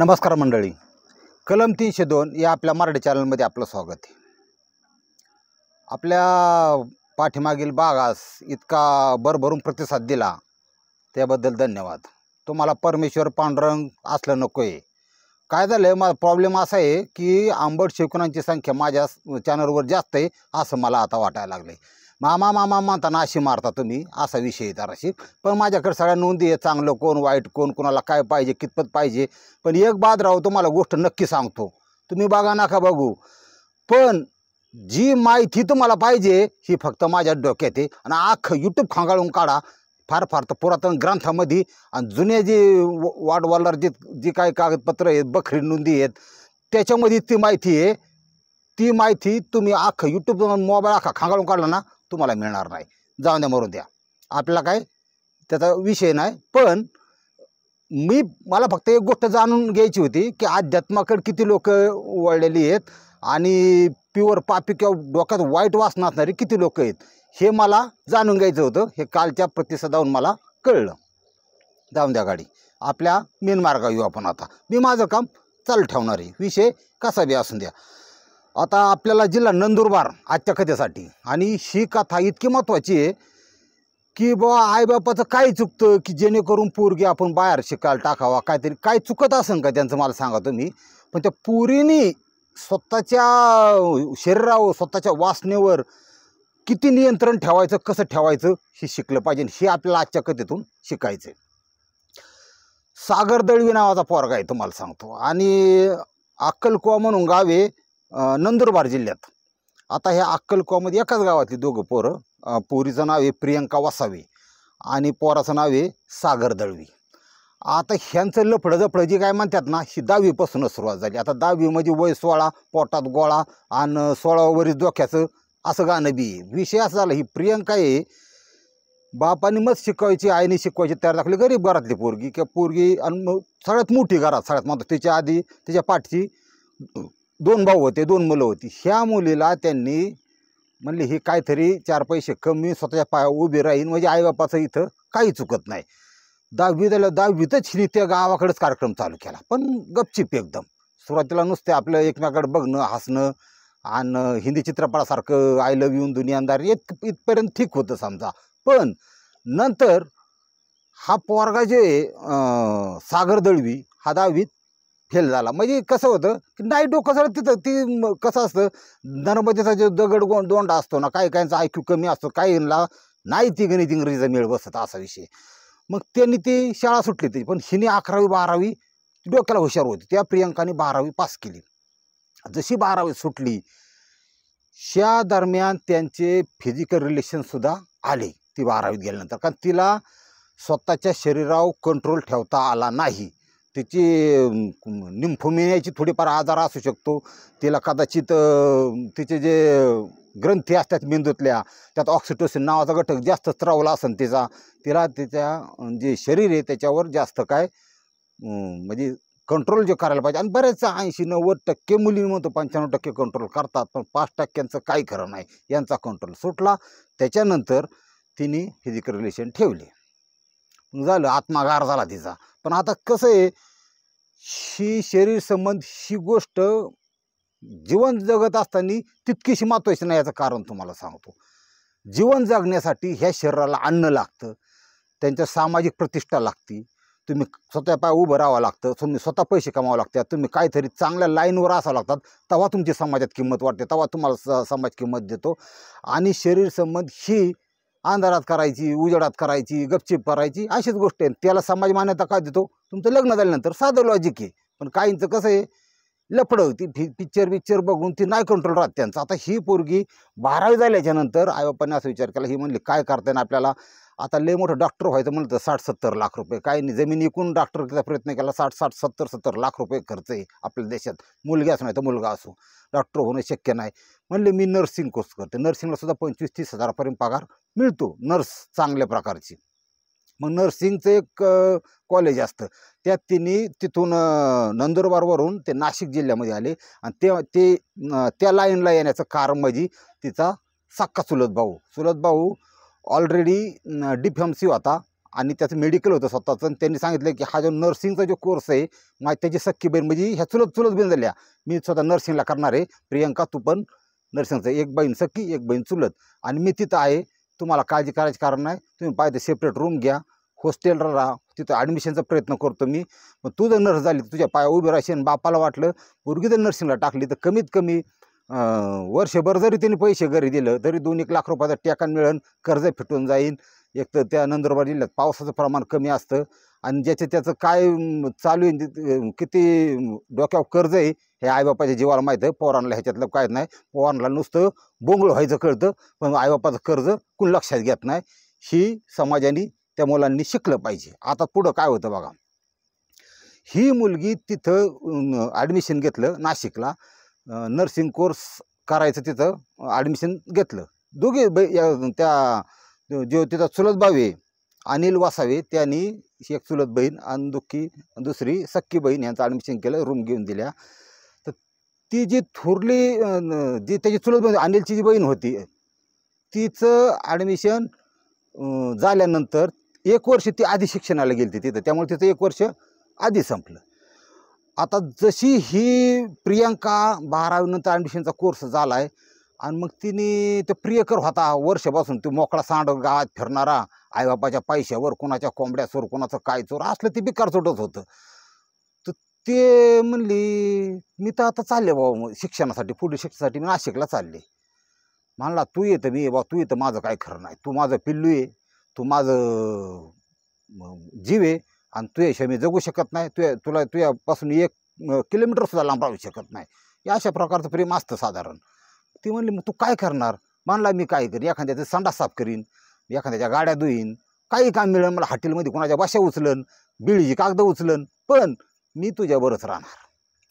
नमस्कार मंडळी कलम तीनशे दोन या आपल्या मराठी चॅनलमध्ये आपलं स्वागत आहे आपल्या पाठीमागील बागास इतका भरभरून प्रतिसाद दिला त्याबद्दल धन्यवाद तुम्हाला परमेश्वर पांडुरंग असलं नको आहे काय झालं आहे माझा प्रॉब्लेम असा आहे की आंबट शिकवणांची संख्या माझ्या चॅनलवर जास्त आहे असं मला आता वाटायला लागलं आहे मामा मामा ना अशी मारता तुम्ही असा विषय आहे जराशी पण माझ्याकडे सगळ्या नोंदी आहे चांगलं कोण वाईट कोण कोणाला काय पाहिजे कितपत पाहिजे पण एक बाद राहू तुम्हाला गोष्ट नक्की सांगतो तुम्ही बघा नका बघू पण जी माहिती तुम्हाला पाहिजे ही फक्त माझ्या डोक्यात आहे आणि आख यूट्यूब खांगाळून काढा फार फार तर पुरातन ग्रंथामध्ये आणि जुने जे वाडवालर जे जी काही कागदपत्र आहेत बखरी नोंदी आहेत त्याच्यामध्ये ती माहिती आहे ती माहिती तुम्ही आख यूट्यूब मोबाईल आखा खांगाळून काढला ना तुम्हाला मिळणार नाही जाऊन द्या मरून द्या आपल्याला काय त्याचा विषय नाही पण मी मला फक्त एक गोष्ट जाणून घ्यायची होती की अध्यात्माकडे किती लोक वळलेली आहेत आणि प्युअर पापी किंवा डोक्यात वाईट वास नसणारी किती लोक आहेत हे मला जाणून घ्यायचं होतं हे कालच्या प्रतिसादावरून मला कळलं जाऊन द्या गाडी आपल्या मेन मार्गा येऊ आपण आता मी माझं काम चालू ठेवणार आहे विषय कसा बी असून द्या आता आपल्याला जिल्हा नंदुरबार आजच्या कथेसाठी आणि ही कथा इतकी महत्त्वाची आहे की बुवा आईबापाचं काय चुकतं की जेणेकरून पोरगी आपण बाहेर शिकायला टाकावा काहीतरी काय चुकत असेल का त्यांचं मला सांगा तुम्ही पण त्या पोरीनी स्वतःच्या शरीरावर स्वतःच्या वासनेवर किती नियंत्रण ठेवायचं कसं ठेवायचं हे शिकलं पाहिजे हे आपल्याला आजच्या कथेतून शिकायचं सागर दळवी नावाचा पोरगा आहे तुम्हाला सांगतो आणि अक्कलकुवा म्हणून गावे नंदुरबार जिल्ह्यात आता ह्या अक्कलकुवामध्ये एकाच गावातली दोघं पोरं पोरीचं नाव आहे प्रियंका वसावी आणि पोराचं नाव आहे सागर दळवी आता ह्यांचं लफडं जफडं जी काय म्हणतात ना ही दहावीपासूनच सुरुवात झाली आता दहावी म्हणजे वय सोळा पोटात गोळा आणि सोळावरील डोक्याचं असं गाणं बी विषय असं झाला ही प्रियंका आहे बापाने मत शिकवायची आईने शिकवायची तयार दाखवली गरीब घरातली पोरगी किंवा पोरगी आणि सगळ्यात मोठी घरात सगळ्यात म्हणतो तिच्या आधी तिच्या पाठची दोन भाऊ होते दोन मुलं होती ह्या मुलीला त्यांनी म्हणले हे काहीतरी चार पैसे कमी स्वतःच्या पाया उभी राहीन म्हणजे आईबापाचं इथं काही चुकत नाही दहावी झालं दहावीतच हिने त्या गावाकडेच कार्यक्रम चालू केला पण गपचिप एकदम सुरुवातीला नुसते आपलं एकमेकाकडे बघणं हसणं आणि हिंदी चित्रपटासारखं आय लव्ह यून दुनियादार इत इथपर्यंत ठीक होतं समजा पण नंतर हा पोरगा जे सागर दळवी हा दहावीत फेल झाला म्हणजे कसं होतं की नाही डोकं झालं तिथं ती कसं असतं नर्मदेचा जो दगड गों दोंडा असतो ना काही काहींचा आयक्यू कमी असतो काहींना नाही ती गणित इंग्रजीचा मेळ बसत असा विषय मग त्यांनी ती शाळा सुटली ती पण हिने अकरावी बारावी डोक्याला हुशार होती त्या प्रियंकाने बारावी पास केली जशी बारावी सुटली त्या दरम्यान त्यांचे फिजिकल रिलेशनसुद्धा आले ती बारावीत गेल्यानंतर कारण तिला स्वतःच्या शरीरावर कंट्रोल ठेवता आला नाही तिची निम्फोमियाची थोडीफार आजार असू शकतो तिला कदाचित तिचे जे ग्रंथी असतात मेंदूतल्या त्यात ऑक्सिटोसिन नावाचा घटक जास्त त्रावला असेल तिचा तिला तिच्या जे शरीर आहे त्याच्यावर जास्त काय म्हणजे कंट्रोल जे करायला पाहिजे आणि बरेच ऐंशी नव्वद टक्के मुली म्हणतो पंच्याण्णव टक्के कंट्रोल करतात पण पाच टक्क्यांचं काही खरं नाही यांचा कंट्रोल सुटला त्याच्यानंतर तिने फिजिकल रिलेशन ठेवले झालं आत्मागार झाला तिचा पण आता कसं आहे शी शरीर संबंध ही गोष्ट जीवन जगत असताना तितकीशी महत्वाची नाही याचं कारण तुम्हाला सांगतो जीवन जगण्यासाठी ह्या शरीराला अन्न लागतं त्यांच्या सामाजिक प्रतिष्ठा लागती तुम्ही स्वतः पाय उभं राहावं लागतं तुम्ही स्वतः पैसे कमावं लागतात तुम्ही काहीतरी चांगल्या लाईनवर असावं लागतात तेव्हा तुमची समाजात किंमत वाटते तेव्हा तुम्हाला स समाज किंमत देतो आणि शरीर संबंध ही अंधारात करायची उजेडात करायची गपचिप करायची अशीच गोष्ट आहे त्याला समाज मान्यता काय देतो तुमचं लग्न झाल्यानंतर साधं लॉजिक आहे पण काहींचं कसं आहे लफडं ती पिक्चर बिक्चर बघून ती नाही कंट्रोल राहत त्यांचं आता ही पोरगी बारावी झाल्याच्यानंतर नंतर असं असा विचार केला ही म्हणली काय करता येईल आपल्याला आता लय मोठं डॉक्टर व्हायचं म्हणलं तर साठ सत्तर लाख रुपये काही नाही जमीन डॉक्टर डॉक्टरचा प्रयत्न केला साठ साठ सत्तर सत्तर लाख रुपये खर्च आहे आपल्या देशात मुलगी असं नाही तर मुलगा असो डॉक्टर होणं शक्य नाही म्हणले मी नर्सिंग कोर्स करते नर्सिंगला सुद्धा पंचवीस तीस हजारापर्यंत पगार मिळतो नर्स चांगल्या प्रकारची मग नर्सिंगचं एक कॉलेज असतं त्यात तिने तिथून नंदुरबारवरून ते नाशिक जिल्ह्यामध्ये आले आणि ते ते त्या लाईनला येण्याचं कारण म्हणजे तिचा सक्का सुलत भाऊ सुलत भाऊ ऑलरेडी एम सी होता आणि त्याचं मेडिकल होतं स्वतःचं आणि त्यांनी सांगितलं की हा जो नर्सिंगचा जो कोर्स आहे मग त्याची सख्खी बहीण म्हणजे ह्या चुलत चुलत बहीण झाल्या मी स्वतः नर्सिंगला करणार आहे प्रियंका तू पण नर्सिंगचं एक बहीण सख्खी एक बहीण चुलत आणि मी तिथं आहे तुम्हाला काळजी करायची कारण नाही तुम्ही पाहिजे सेपरेट रूम घ्या हॉस्टेलला राहा तिथं ॲडमिशनचा प्रयत्न करतो मी मग तू जर नर्स झाली तुझ्या पाया उभी राहशील बापाला वाटलं मुलगी जर नर्सिंगला टाकली तर कमीत कमी वर्षभर जरी त्यांनी पैसे घरी दिलं तरी दोन एक लाख रुपयाचा टेकान मिळेल कर्ज फिटून जाईल एक तर त्या नंदुरबार जिल्ह्यात पावसाचं प्रमाण कमी असतं आणि ज्याचं त्याचं काय चालू आहे किती डोक्यावर कर्ज आहे हे आईबापाच्या जीवाला माहीत आहे पोरांना ह्याच्यातलं काय नाही पोरांना नुसतं बोंगळ व्हायचं कळतं पण आईबापाचं कर्ज कोण लक्षात घेत नाही ही समाजाने त्या मुलांनी शिकलं पाहिजे आता पुढं काय होतं बघा ही मुलगी तिथं ॲडमिशन घेतलं नाशिकला नर्सिंग कोर्स करायचं तिथं ॲडमिशन घेतलं दोघे त्या जो तिचा चुलत भावे अनिल वासावे त्यांनी एक चुलत बहीण आणि दुःखी दुसरी सक्की बहीण यांचं ॲडमिशन केलं रूम घेऊन दिल्या ती जी थोरली जी त्याची चुलत बहीण अनिलची जी बहीण होती तिचं ॲडमिशन झाल्यानंतर एक वर्ष ती आधी शिक्षणाला गेली ती तिथं त्यामुळे तिचं एक वर्ष आधी संपलं आता जशी ही प्रियंका बारावीनंतर ॲडमिशनचा कोर्स झाला आहे आणि मग तिने ते प्रियकर होता वर्षापासून तो मोकळा सांड गावात फिरणारा आईबापाच्या पैशावर कोणाच्या कोंबड्या कोणाचं काय चोर असलं ते बिकार चोटच होतं ते म्हणले मी तर आता चालले बाबा शिक्षणासाठी पुढे शिक्षणासाठी मी नाशिकला चालले म्हणला तू येतं मी बा तू येतं माझं काय खरं नाही तू माझं पिल्लू आहे तू माझं जीव आहे आणि तुझ्याशिवाय मी जगू शकत नाही तुझ्या तुला तुझ्यापासून एक किलोमीटर सुद्धा लांब राहू शकत नाही या अशा प्रकारचं प्रेम असतं साधारण ती म्हणली मग तू काय करणार मानला मी काय करीन एखाद्याचा संडा साफ करीन एखाद्याच्या गाड्या धुईन काही काम मिळेल मला हॉटेलमध्ये कोणाच्या भाषा उचलन बिळीची कागद उचलन पण मी तुझ्याबरोबरच राहणार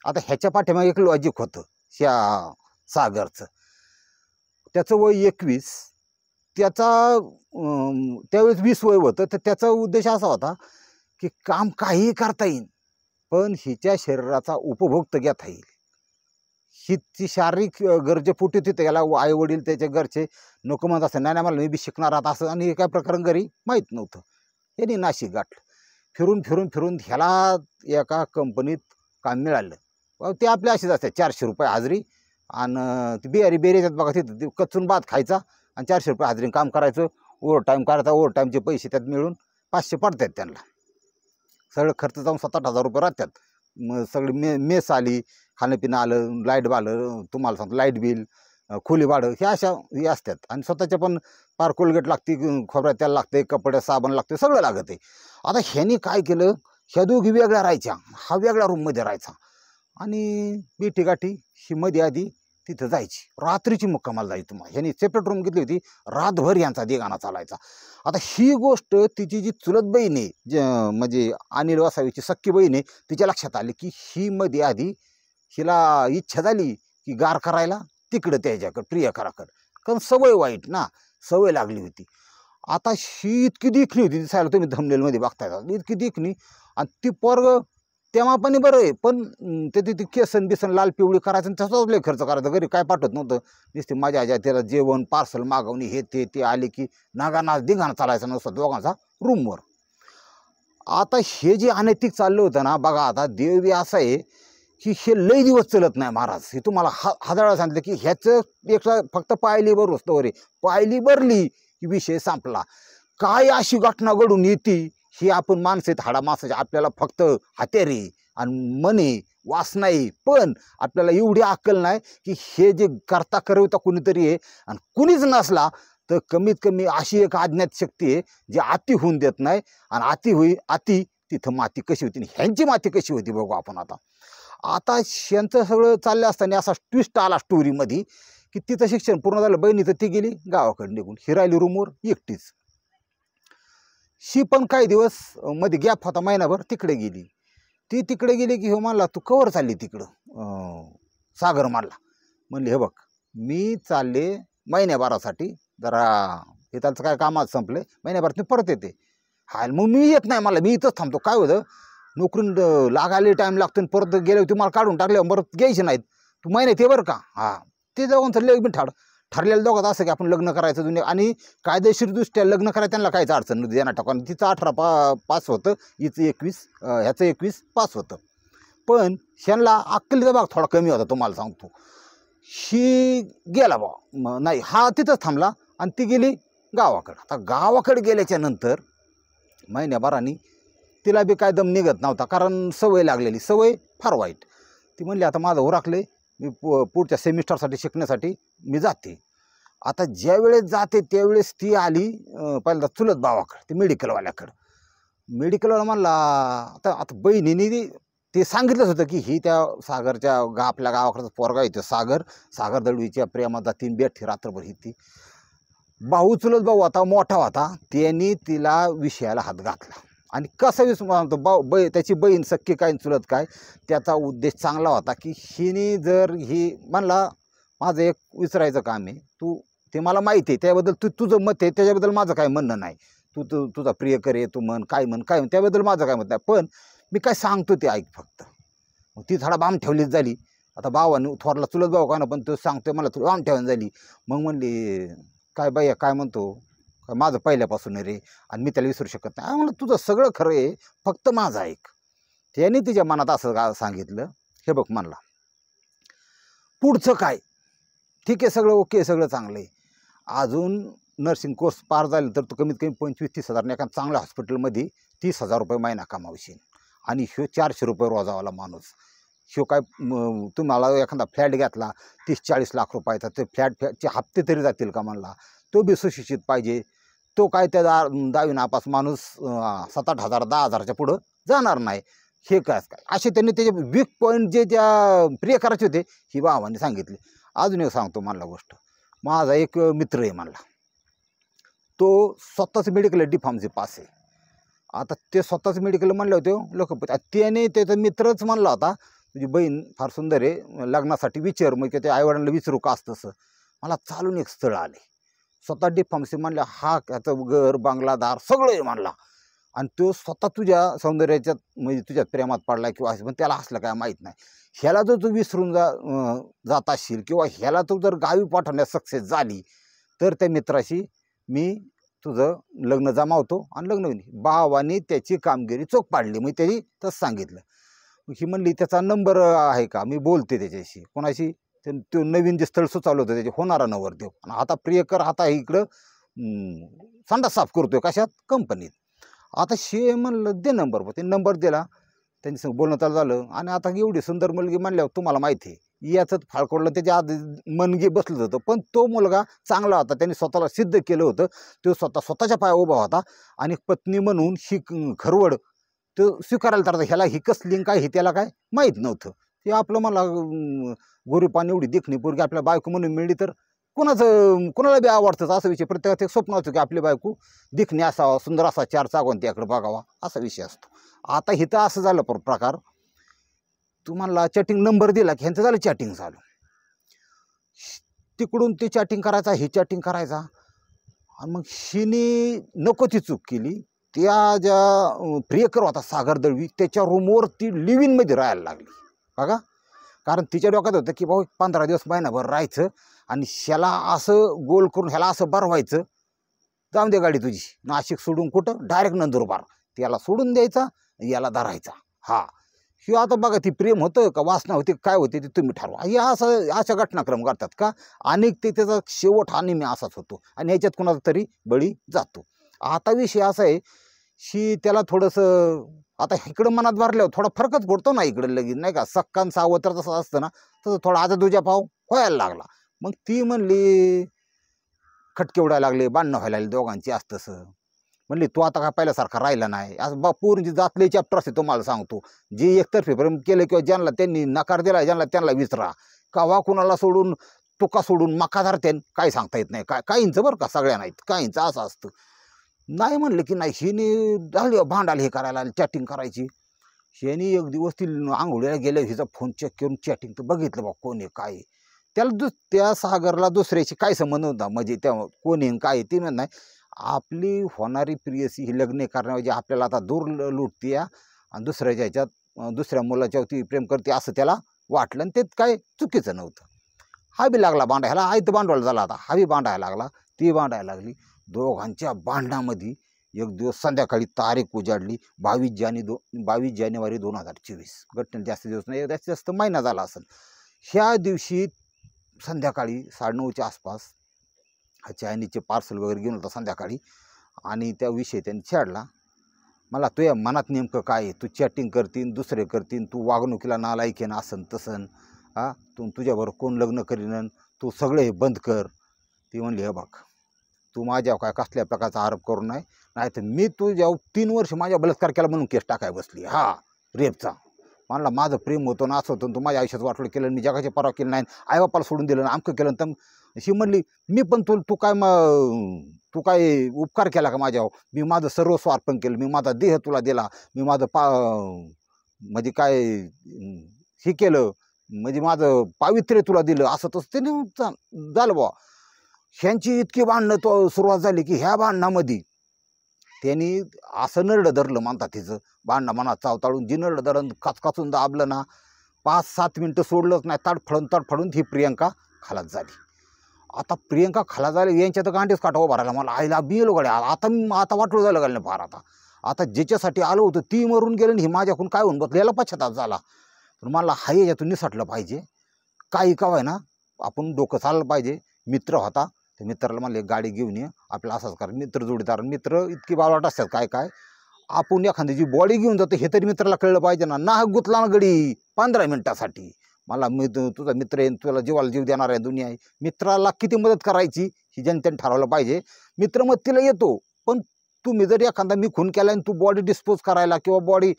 आता ह्याच्या पाठीमागे एक लॉजिक होतं श्या सागरचं त्याचं वय एकवीस त्याचा त्यावेळेस वीस वय होतं तर त्याचा उद्देश असा होता की काम काहीही करता येईल पण हिच्या शरीराचा उपभोग तर घेता येईल हिची शारीरिक गरजेपोटी होती याला आई वडील त्याच्या घरचे नको म्हणत असं नाही मला मी बी शिकणार आहात असं आणि काय प्रकरण घरी माहीत नव्हतं यांनी नाशिक गाठलं फिरून फिरून फिरून ह्याला एका कंपनीत काम मिळालं ते आपल्या असेच असतात चारशे रुपये हाजरी आणि ती बिहारी बेरी येतात बघा तिथं कचून भात खायचा आणि चारशे रुपये हाजरीन काम करायचं ओव्हर टाईम करायचा ओव्हर टाईमचे पैसे त्यात मिळून पाचशे पडतात त्यांना सगळं खर्च जाऊन सात आठ हजार रुपये राहतात मग सगळी मे मेस आली खाणंपिणं आलं लाईट आलं तुम्हाला सांगतो लाईट बिल खोली भाडं हे अशा हे असतात आणि स्वतःच्या पण पार कोलगेट लागते खोबऱ्या त्याला लागते कपडे साबण लागते सगळं लागत आहे आता ह्यानी काय केलं ह्या दोघी वेगळ्या राहायच्या हा वेगळ्या रूममध्ये राहायचा आणि बेटी गाठी ही मध्ये आधी तिथं जायची रात्रीची मुक्कामाला जायची तुम्हाला ह्यानी सेपरेट रूम घेतली होती रातभर यांचा देगाणा चालायचा आता ही गोष्ट तिची जी चुलत बहीण आहे म्हणजे अनिल वासावीची सक्की बहीण आहे तिच्या लक्षात आली की ही मध्ये आधी हिला इच्छा झाली की गार करायला तिकडं त्याच्याकडं प्रिया खराकडं कारण सवय वाईट ना सवय लागली होती आता ही इतकी दिखणी होती सायला तुम्ही धमलेलमध्ये बघताय इतकी दिखणी आणि ती पोरग तेव्हा पण बरं आहे पण ते तिथे केसन बिसन लाल पिवळी करायचं तसंच लय खर्च करायचं घरी काय पाठवत नव्हतं नुसते माझ्या आज्या त्याला जेवण पार्सल मागवणे हे ते ते आले की नागाना दिघाणा चालायचा नसतं दोघांचा रूमवर आता हे जे अनैतिक चाललं होतं ना बघा आता देवी असं आहे की हे लय दिवस चलत नाही महाराज हे तुम्हाला हा हजारा सांगितलं की ह्याचं एक फक्त पायली असतो वरे पायली भरली की विषय संपला काय अशी घटना घडून येते हे आपण माणसेत हाडा मासा आपल्याला फक्त हातेरी आणि मने वास नाही पण आपल्याला एवढी अक्कल नाही की हे जे करता करविता कुणीतरी आहे आणि कुणीच नसला तर कमीत कमी अशी एक अज्ञात शक्ती आहे जी अति होऊन देत नाही आणि आती होई आती तिथं माती कशी होती ह्यांची माती कशी होती बघू आपण आता आता यांचं सगळं चाललं असताना असा ट्विस्ट आला स्टोरीमध्ये की तिचं शिक्षण पूर्ण झालं बहिणी तर ती गेली गावाकडे निघून हिरायली राहिली रूमवर एकटीच शी पण काही दिवस मध्ये गॅप होता महिनाभर तिकडे गेली ती तिकडे गेली की हो मानला तू कवर चालली तिकडं सागर मानला म्हणले हे बघ मी चालले महिन्याभरासाठी जरा हे त्यांचं काय कामात संपले महिन्याभरात मी परत येते हाय मग मी येत नाही मला मी इथंच थांबतो काय होतं नोकरून लागायला टाईम लागतो परत गेले होते मला काढून टाकले परत घ्यायचे नाहीत तू महिन्यात ते बरं का हां ते जाऊन ठरले मी ठाड ठरलेलं दोघात असं की आपण लग्न करायचं जुने आणि कायदेशीरदृष्ट्या लग्न करायला त्यांना काहीच अडचण नव्हती देणार टाकून तिचं अठरा पा पास होतं इचं एकवीस ह्याचं एकवीस पास होतं पण ह्यांना अक्कलीचा भाग थोडा कमी होता तुम्हाला सांगतो शी गेला बा नाही हा तिथंच थांबला आणि ती गेली गावाकडं आता गावाकडे गेल्याच्या नंतर महिन्याभराने तिला बी काय दम निघत नव्हता कारण सवय लागलेली सवय फार वाईट ती म्हणली आता माझं राखले मी पु पुढच्या सेमिस्टरसाठी शिकण्यासाठी मी जाते आता ज्यावेळेस जाते त्यावेळेस ती आली पहिल्यांदा चुलत भावाकडं ते मेडिकलवाल्याकडं मेडिकलवाला म्हणला आता आता बहिणीने ते सांगितलंच होतं की ही त्या सागरच्या गा आपल्या गावाकडचा पोरगा येतो सागर सागर दळवीच्या प्रेमाचा तीन बेठी रात्रभर ही ती भाऊ चुलत भाऊ आता मोठा होता त्यांनी तिला विषयाला हात घातला आणि कसं विस्मरण म्हणतो बा बै त्याची बहीण सक्की काय चुलत काय त्याचा उद्देश चांगला होता की हिने जर ही म्हणला माझं एक विसरायचं काम आहे तू ते मला माहिती आहे त्याबद्दल तू तुझं मत आहे त्याच्याबद्दल माझं काय म्हणणं नाही तू तू तुझा प्रियकर आहे तू म्हण काय म्हण काय म्हण त्याबद्दल माझं काय म्हणत नाही पण मी काय सांगतो ते ऐक फक्त ती झाडा बाम ठेवलीच झाली आता भावानं थोरला चुलत भाऊ का ना पण तो सांगतोय मला तुला बाम ठेवायला झाली मग म्हणली काय बाई काय म्हणतो माझं पहिल्यापासून रे आणि मी त्याला विसरू शकत नाही म्हणलं तुझं सगळं खरं आहे फक्त माझं ऐक त्याने तिच्या मनात असं का सांगितलं हे बघ म्हणला पुढचं काय ठीक आहे सगळं ओके सगळं चांगलं आहे अजून नर्सिंग कोर्स पार झाले तर तू कमीत कमी पंचवीस तीस हजार एखादा चांगल्या हॉस्पिटलमध्ये तीस हजार रुपये महिना कमावशील आणि शिव चारशे रुपये रोजावाला माणूस शिव काय तुम्हाला एखादा फ्लॅट घेतला तीस चाळीस लाख रुपयाचा ते फ्लॅट फ्लॅटचे हप्ते तरी जातील का म्हणला तो बी सुशिक्षित पाहिजे तो काय त्या दा दावी नापास माणूस सात आठ हजार दहा हजारच्या पुढं जाणार नाही हे काय काय असे त्यांनी त्याचे वीक पॉईंट जे त्या प्रिय करायचे होते ही बाबाने सांगितले अजून एक सांगतो मला गोष्ट माझा एक मित्र आहे मला तो स्वतःच मेडिकल डी फार्मसी पास आहे आता ते स्वतःच मेडिकल म्हणले होते लोकपती त्याने त्याचा मित्रच म्हणला होता तुझी बहीण फार सुंदर आहे लग्नासाठी विचार मग ते आईवडिलांना विचारू का असतं मला चालून एक स्थळ आले स्वतः डिफॉर्मसी मानला हा त्याचं घर बांगलादार सगळं मानला आणि तो स्वतः तुझ्या सौंदर्याच्यात म्हणजे तुझ्या प्रेमात पडला किंवा पण त्याला असलं काय माहीत नाही ह्याला जर तू विसरून जा जात असशील किंवा ह्याला तू जर गावी पाठवण्यास सक्सेस झाली तर त्या मित्राशी मी तुझं लग्न जमावतो आणि लग्न भावाने त्याची कामगिरी चोख पाडली मग त्याने तसं सांगितलं ही म्हणली त्याचा नंबर आहे का मी बोलते त्याच्याशी कोणाशी ते तो नवीन जे स्थळ सुचवलं होतं त्याचे होणारा नवरदेव आणि आता प्रियकर आता इकडं सांडा साफ करतोय कशात कंपनीत आता शे म्हणलं दे नंबर ते नंबर दिला त्यांनी बोलणं चालू झालं आणि आता एवढी सुंदर मुलगी म्हणल्यावर तुम्हाला माहिती आहे याचंच फाळकोडलं त्याच्या आधी मनगी बसलं होतं पण तो मुलगा चांगला होता त्यांनी स्वतःला सिद्ध केलं होतं तो स्वतः स्वतःच्या पाया उभा होता आणि पत्नी म्हणून ही खरवड तो स्वीकारायला तर ह्याला ही लिंक काय हे त्याला काय माहीत नव्हतं ते आपलं मला गोरीपान एवढी देखणी पोरगी आपल्या बायको म्हणून मिळली तर कुणाचं कुणाला बी आवडतंच असा विषय प्रत्येकाचं एक स्वप्न असतं की आपली बायको देखणी असावा सुंदर असा चार चागवण त्याकडे बघावा असा विषय असतो आता तर असं झालं पर प्रकार तुम्हाला चॅटिंग नंबर दिला की ह्यांचं झालं चॅटिंग झालं तिकडून ते चॅटिंग करायचा हे चॅटिंग करायचा आणि मग हिने नको ती चूक केली त्या ज्या प्रियकर होता सागर दळवी त्याच्या रूमवर ती लिव्हिनमध्ये राहायला लागली बघा कारण तिच्या डोक्यात होतं की भाऊ पंधरा दिवस महिनाभर राहायचं आणि ह्याला असं गोल करून ह्याला असं भरवायचं जाऊन दे गाडी तुझी नाशिक सोडून कुठं डायरेक्ट नंदुरबार त्याला सोडून द्यायचा याला धरायचा हा किंवा आता बघा ती प्रेम होतं का वासना होती काय होते ते तुम्ही ठरवा हे असं अशा घटनाक्रम करतात का अनेक ते त्याचा शेवट हा नेहमी असाच होतो आणि ह्याच्यात कुणाचा तरी बळी जातो आता विषय असा आहे की त्याला थोडंसं आता इकडं मनात भरल्यावर थोडा फरकच पडतो ना इकडं लगेच नाही का सक्कान सावत्र तसं असतं ना तसं थोडा आता दुजा पाव व्हायला लागला मग ती म्हणली खटके उडायला लागले बांधणं व्हायला लागली दोघांची असं तसं म्हणली तू आता काय पहिल्यासारखा राहिला नाही असं बा पूर्ण जातले चॅप्टर असते तुम्हाला सांगतो जे एकतर्फे प्रेम केलं किंवा ज्यांना त्यांनी नकार दिला ज्यांना त्यांना विसरा कावा कुणाला सोडून तुका सोडून मका धरते काय सांगता येत नाही काय काहींचं बरं का सगळ्या नाहीत काहींचं असं असतं नाही म्हणलं की नाही शेणी झाली भांडाल हे करायला चॅटिंग करायची शेणी एक दिवस ती आंघोळीला गेल्या हिचा फोन चेक करून चॅटिंग तर बघितलं बा कोण आहे काय त्याला दुस त्या सागरला दुसऱ्याशी काय संबंध होता म्हणजे त्या कोण आहे काय ती म्हणत नाही आपली होणारी प्रियसी ही लग्न करण्याऐवजी आपल्याला आता दूर लुटते आणि दुसऱ्याच्या ह्याच्यात दुसऱ्या मुलाच्या होती प्रेम करते असं त्याला वाटलं आणि ते काय चुकीचं नव्हतं हा बी लागला भांडायला आई तर भांडवल झाला आता हा बी बांडायला लागला ती बांडायला लागली दोघांच्या भांडणामध्ये एक दिवस संध्याकाळी तारीख उजाडली बावीस जाने दो बावीस जानेवारी दोन हजार चोवीस घटने जास्त दिवस नाही जास्तीत जास्त महिना झाला असेल ह्या दिवशी संध्याकाळी साडेनऊच्या आसपास हा चायनीजचे पार्सल वगैरे घेऊन होता संध्याकाळी आणि त्या विषयी त्यांनी छाडला मला या मनात नेमकं काय आहे तू चॅटिंग करतीन दुसरे करतीन तू वागणुकीला नालायक आहे ना असन तसन हां तू तुझ्याबरोबर कोण लग्न करीन तू सगळे हे बंद कर ती म्हणली हे बघ तू माझ्या काय कसल्या प्रकारचा आरोप करू नये नाही तर मी तुझ्या तीन वर्ष माझ्या बलात्कार केला म्हणून केस टाकाय बसली हा रेपचा मानला माझं प्रेम होतो ना असं होतं तू माझ्या आयुष्यात वाटलं केलं मी जगाची पराव केलं नाही आई बापाला सोडून दिलं ना आमकं केलं तर अशी म्हणली मी पण तू तू काय मग तू काय उपकार केला का माझ्यावर मी माझं सर्वस्व अर्पण केलं मी माझा देह तुला दिला मी माझं पा म्हणजे काय हे केलं म्हणजे माझं पावित्र्य तुला दिलं असं तसं ते झालं बा ह्यांची इतकी भांडणं तो सुरुवात झाली की ह्या भांडणामध्ये त्यांनी असं नरडं धरलं म्हणतात तिचं भांडणं म्हणा चावताळून जी नरड धरण काचकाचून दाबलं ना पाच सात मिनटं सोडलंच नाही ताडफळून ताडफळून ही प्रियंका खालात झाली आता प्रियंका खाला झाली यांच्या तर गांडीच काटा उभा मला आईला बिलो गाड्या आता मी आता वाटलं झालं घालणं फार आता आता ज्याच्यासाठी आलो होतं ती मरून गेलं आणि ही माझ्याकडून काय होऊन बसलं याला पश्चाताप झाला पण मला हाय याच्यातून निसटलं पाहिजे काही का ना आपण डोकं चाललं पाहिजे मित्र होता तर मित्राला म्हणले गाडी घेऊन ये आपल्याला असाच कारण मित्र जोडीदार मित्र इतकी बालवट असतात काय काय आपण एखादी जी बॉडी घेऊन जातो हे तरी मित्राला कळलं पाहिजे ना ना गुतला ना गडी पंधरा मिनिटासाठी मला मी तुझा मित्र आहे तुला जीवाला जीव देणार आहे दुनिया आहे मित्राला किती मदत करायची ही जनतेने ठरवलं पाहिजे मित्र मग तिला येतो पण तुम्ही जर एखादा मी खून केला आणि तू बॉडी डिस्पोज करायला किंवा बॉडी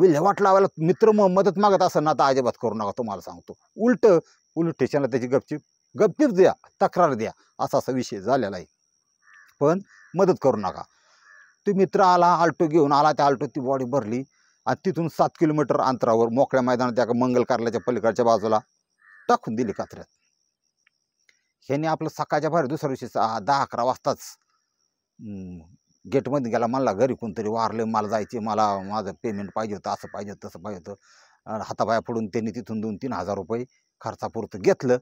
विल्हेवाट लावायला मित्र मग मदत मागत असं ना आता अजिबात करू नका तुम्हाला सांगतो उलट पोलीस स्टेशनला त्याची गपचीप गप्पीत द्या तक्रार द्या असा असा विषय झालेला आहे पण मदत करू नका तू मित्र आला आल्टो घेऊन आला त्या आल्टो ती बॉडी भरली आणि तिथून सात किलोमीटर अंतरावर मोकळ्या मैदानात त्या मंगल कार्यालयाच्या पलीकडच्या बाजूला टाकून दिली कात्र्यात ह्याने आपलं सकाळच्या बाहेर दुसऱ्या दिवशी दहा अकरा वाजताच गेटमध्ये गेला मला घरी कोणतरी वारले मला जायचे मला माझं पेमेंट पाहिजे होतं असं पाहिजे होतं तसं पाहिजे होतं हातापाया पडून त्यांनी तिथून दोन तीन हजार रुपये खर्चापुरतं घेतलं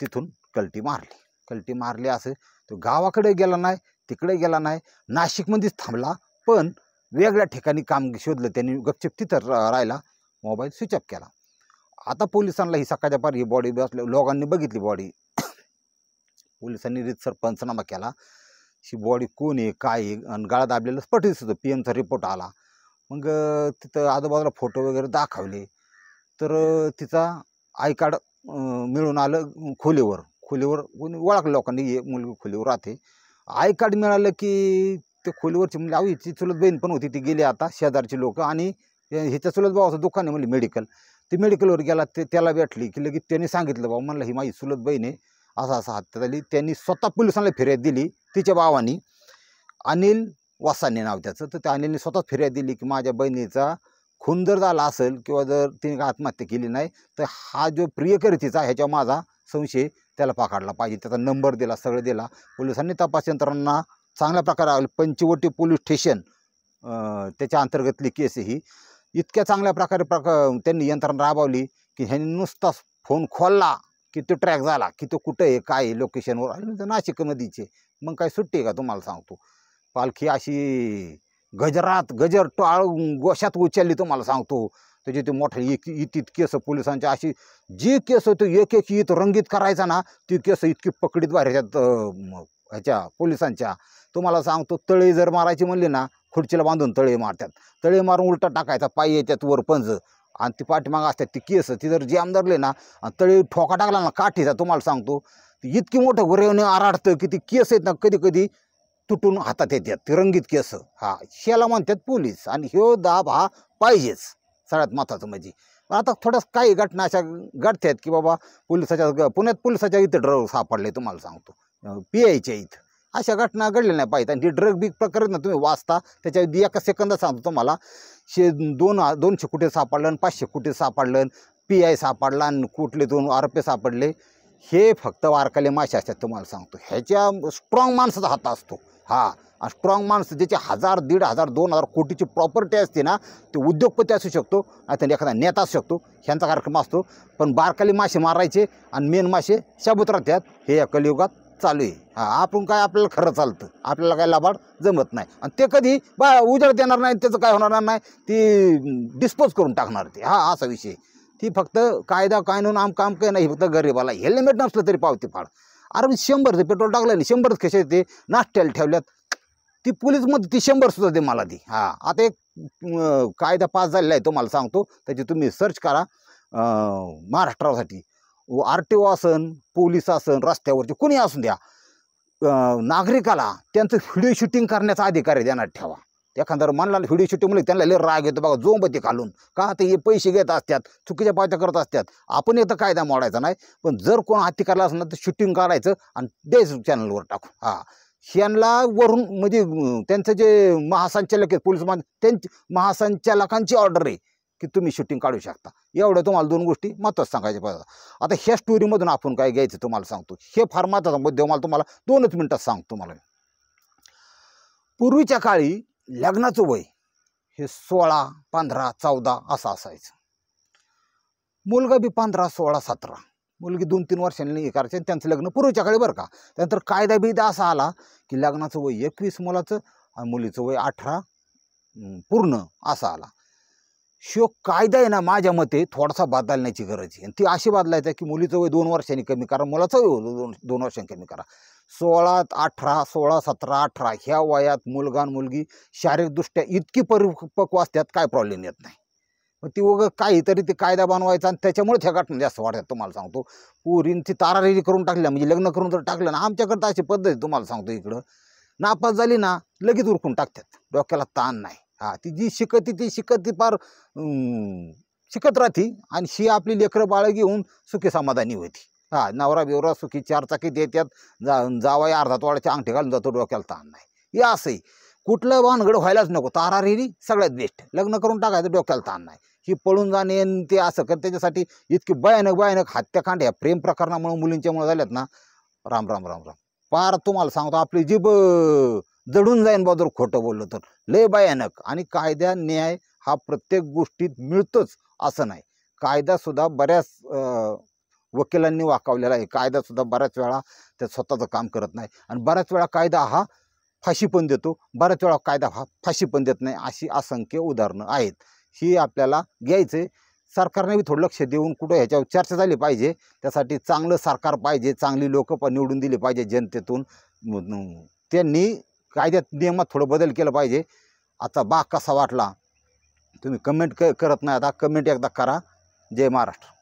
तिथून कलटी मारली कलटी मारली असं तो गावाकडे गेला नाही तिकडे गेला नाही नाशिकमध्येच थांबला पण वेगळ्या ठिकाणी काम शोधलं त्यांनी गपचिप तिथं राहिला मोबाईल स्विच ऑफ केला आता पोलिसांना ही सकाळच्या पार ही बॉडी बसली लोकांनी बघितली बॉडी पोलिसांनी रितसर पंचनामा केला ही बॉडी कोण आहे काय आहे आणि गाळा दाबलेलं पटवीस होतं पी एमचा रिपोर्ट आला मग तिथं आजूबाजूला फोटो वगैरे दाखवले तर तिचा आय कार्ड मिळून आलं खोलीवर खोलीवर कोणी लोकांनी एक मुलगी खोलीवर राहते आय कार्ड मिळालं की ते खोलीवरची म्हणजे आव हिची चुलत बहीण पण होती ती गेली आता शेजारची लोक आणि हिच्या चुलत भावाचं दुकान आहे म्हणजे मेडिकल ती मेडिकलवर गेला ते त्याला भेटली की लगेच त्यांनी सांगितलं भाऊ म्हणलं ही माझी चुलत बहीण आहे असं असं हत्या झाली त्यांनी स्वतः पोलिसांना फिर्याद दिली तिच्या भावानी अनिल वासाने नाव त्याचं तर त्या अनिलने स्वतःच फिर्याद दिली की माझ्या बहिणीचा खून जर झाला असेल किंवा जर तिने आत्महत्या केली नाही तर हा जो प्रियकरितीचा ह्याच्या माझा संशय त्याला पकडला पाहिजे त्याचा नंबर दिला सगळं दिला पोलिसांनी तपास यंत्रणांना चांगल्या प्रकारे आले पंचवटी पोलीस स्टेशन त्याच्या अंतर्गतली केस ही इतक्या चांगल्या प्रकारे प्रक त्यांनी यंत्रणा राबवली की ह्यांनी नुसताच फोन खोलला की तो ट्रॅक झाला की तो कुठं आहे काय आहे नाशिक नदीचे मग काय सुट्टी आहे का तुम्हाला सांगतो पालखी अशी गजरात गजर टाळ गोशात उचलली तुम्हाला सांगतो त्याचे ते मोठे एक इतित केस पोलिसांच्या अशी जी केस तो एक एक इत रंगीत करायचा ना ती केस इतकी पकडीत बाहेर ह्याच्यात ह्याच्या पोलिसांच्या तुम्हाला सांगतो तळे जर मारायची म्हणली ना खुर्चीला बांधून तळे मारतात तळे मारून उलटा टाकायचा पाय येतात वर पंज आणि ती पाठीमागं असतात ती केस ती जर जे आमदारले ना आणि तळे ठोका टाकला ना काठीचा तुम्हाला सांगतो इतकी मोठं गुरेवणे आराडतं की ती केस आहेत ना कधी कधी तुटून हातात येतात तिरंगीत केस हा शेला म्हणतात पोलीस आणि ह्यो दाब हा पाहिजेच सगळ्यात महत्त्वाचं म्हणजे आता थोडंसं काही घटना अशा घडतात की बाबा पोलिसाच्या पुण्यात पोलिसाच्या इथं ड्रग सापडले तुम्हाला सांगतो पी आयच्या इथं अशा घटना घडलेल्या नाही पाहिजे आणि ड्रग बिग प्रकरण ना तुम्ही वाचता त्याच्या एका सेकंदात सांगतो तुम्हाला शे दोन दोनशे कुठे सापडलं पाचशे कुठे सापडलं पी आय सापडला आणि कुठले दोन आरोपी सापडले हे फक्त वारकाले माशा असतात तुम्हाला सांगतो ह्याच्या स्ट्रॉंग माणसाचा हात असतो हा आणि स्ट्रॉंग माणसं ज्याचे हजार दीड हजार दोन हजार कोटीची प्रॉपर्टी असते ना ते उद्योगपती असू शकतो आणि एखादा नेता असू शकतो ह्यांचा कार्यक्रम असतो पण बारकाली मासे मारायचे आणि मेन मासे शाबूत राहतात हे या कलियुगात चालू आहे हा आपण काय आपल्याला खरं चालतं आपल्याला काय लाभाड जमत नाही आणि ते कधी बा उजाड देणार नाही त्याचं काय होणार नाही ती डिस्पोज करून टाकणार ते हा असा विषय ती फक्त कायदा कानून आम काम काय नाही फक्त गरिबाला हेल्मेट नसलं तरी पावती फाड अरे मी ते पेट्रोल टाकलं नाही शंभरच कशा ते नाश्त्याला ठेवल्यात ती पोलीसमध्ये ती शंभर सुद्धा दे मला दे हां आता एक कायदा पास झालेला आहे तो मला सांगतो त्याची तुम्ही सर्च करा महाराष्ट्रासाठी आर टी ओ असन पोलीस असन रस्त्यावरती कोणी असून द्या नागरिकाला त्यांचं व्हिडिओ शूटिंग करण्याचा अधिकार देण्यात ठेवा एखाद्यावर म्हणला व्हिडिओ शिटी मुली त्यांना लय राग येतो बघा जोंबती खालून घालून का ते हे पैसे घेत असतात चुकीच्या पावत्या करत असतात आपण येतं कायदा मोडायचा नाही पण जर कोण हाती करायला असणार तर शूटिंग काढायचं आणि द्यायचं चॅनलवर टाकू हा ह्यांना वरून म्हणजे त्यांचं जे महासंचालक पोलीस महा त्यांची महासंचालकांची ऑर्डर आहे की तुम्ही शूटिंग काढू शकता एवढ्या तुम्हाला दोन गोष्टी महत्त्वाचं सांगायच्या पाहिजे आता ह्या स्टोरीमधून आपण काय घ्यायचं तुम्हाला सांगतो हे फार महत्त्वाचा मुद्दे मला तुम्हाला दोनच मिनटात सांगतो तुम्हाला पूर्वीच्या काळी लग्नाचं वय हे सोळा पंधरा चौदा असं असायचं मुलगा बी पंधरा सोळा सतरा मुलगी दोन तीन वर्षांनी करायचे त्यांचं लग्न पूर्वीच्याकडे बरं का त्यानंतर कायदा बी बिदा असा आला की लग्नाचं वय एकवीस मुलाचं आणि मुलीचं वय अठरा पूर्ण असा आला शिव कायदा आहे ना माझ्या मते थोडासा बदलण्याची गरज आहे आणि ती अशी बदलायचं की मुलीचं वय दोन वर्षांनी कमी करा मुलाचं वय दोन दोन वर्षांनी कमी करा सोळा अठरा सोळा सतरा अठरा ह्या वयात मुलगा मुलगी शारीरिकदृष्ट्या इतकी परिपक्व असतात काय प्रॉब्लेम येत नाही मग ती वगैरे काहीतरी ते कायदा बनवायचा आणि त्याच्यामुळेच ह्या घटना जास्त वाटतात तुम्हाला सांगतो पुरीन ती तारारेरी करून टाकल्या म्हणजे लग्न करून तर टाकलं ना आमच्याकडं अशी पद्धती तुम्हाला सांगतो इकडं नापास झाली ना लगेच उरकून टाकतात डोक्याला ताण नाही हा ती जी शिकती ती शिकत ती फार शिकत राहती आणि शी आपली लेकरं बाळ घेऊन सुखी समाधानी होती हा नवरा बिवरा सुखी चारचाकी देतात जा जावाई अर्धा तोड्याच्या अंगठी घालून जातो डोक्याला ताण नाही हे असंही कुठलं वानगड व्हायलाच नको तारारी सगळ्यात बेस्ट लग्न करून टाकायचं डोक्याला ताण नाही ही पळून जाणे ते असं कर त्याच्यासाठी इतकी भयानक भयानक हत्याकांड या प्रेम प्रकरणामुळे मुलींच्यामुळे झाल्यात ना राम राम राम राम पार तुम्हाला सांगतो आपली जीभ जडून जाईन बाजूर खोटं बोललं तर लय भयानक आणि कायदा न्याय हा प्रत्येक गोष्टीत मिळतोच असं नाही कायदासुद्धा बऱ्याच वकिलांनी वाकवलेला आहे कायदासुद्धा बऱ्याच वेळा त्या स्वतःचं काम करत नाही आणि बऱ्याच वेळा कायदा हा फाशी पण देतो बऱ्याच वेळा कायदा हा फाशी पण देत नाही अशी असंख्य उदाहरणं आहेत ही आपल्याला घ्यायचं आहे सरकारने बी थोडं लक्ष देऊन कुठं ह्याच्यावर चर्चा झाली पाहिजे त्यासाठी चांगलं सरकार पाहिजे चांगली लोकं पण निवडून दिली पाहिजे जनतेतून त्यांनी कायद्यात नियमात थोडं बदल केला पाहिजे आता बाग कसा वाटला तुम्ही कमेंट क करत नाही आता कमेंट एकदा करा जय महाराष्ट्र